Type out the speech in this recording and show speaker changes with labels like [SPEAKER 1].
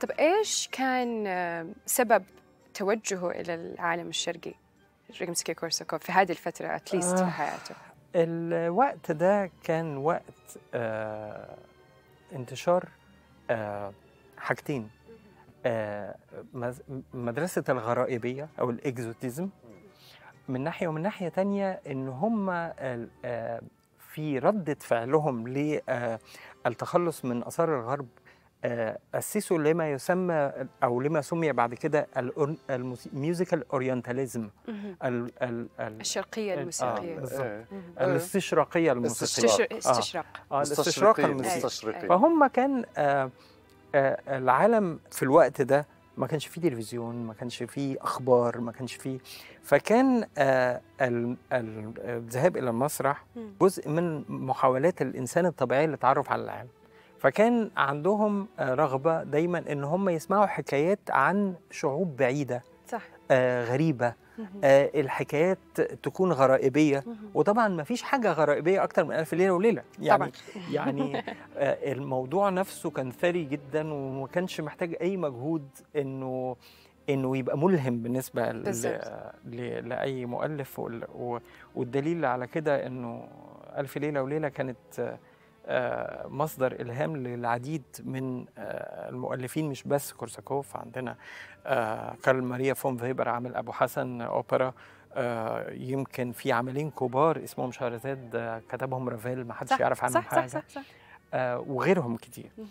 [SPEAKER 1] طب ايش كان آه، سبب توجهه الى العالم الشرقي ريمسكي كورسكوف في هذه الفتره اتليست في آه. حياته الوقت ده كان وقت آه، انتشار حاجتين مدرسة الغرائبية أو الإكزوتيزم من ناحية ومن ناحية تانية إن هم في ردة فعلهم للتخلص من آثار الغرب آه، أسسوا لما يسمى أو لما سمي بعد كده الميوزيكال أورينتاليزم الشرقية آه، الموسيقية آه الاستشراقية الموسيقية استشراق آه, آه، الاستشراق الموسيقي إيه. فهم كان آه آه العالم في الوقت ده ما كانش فيه تلفزيون ما كانش فيه أخبار ما كانش فيه فكان آه الذهاب إلى المسرح جزء من محاولات الإنسان الطبيعي للتعرف على العالم فكان عندهم آه، رغبة دايما إن هم يسمعوا حكايات عن شعوب بعيدة صح. آه، غريبة آه الحكايات تكون غرائبية وطبعا ما فيش حاجة غرائبية أكتر من ألف ليلة وليلة يعني طبعا. يعني آه الموضوع نفسه كان ثري جدا وما كانش محتاج أي مجهود إنه انه يبقى ملهم بالنسبه لاي مؤلف والدليل على كده انه الف ليله وليله كانت آه، مصدر إلهام للعديد من آه، المؤلفين مش بس كورساكوف عندنا آه، كارل ماريا فون فيبر عامل أبو حسن أوبرا يمكن في عاملين كبار اسمهم شهرزاد كتبهم رافيل ما حدش يعرف عنهم صح حاجة صح صح صح. وغيرهم كتير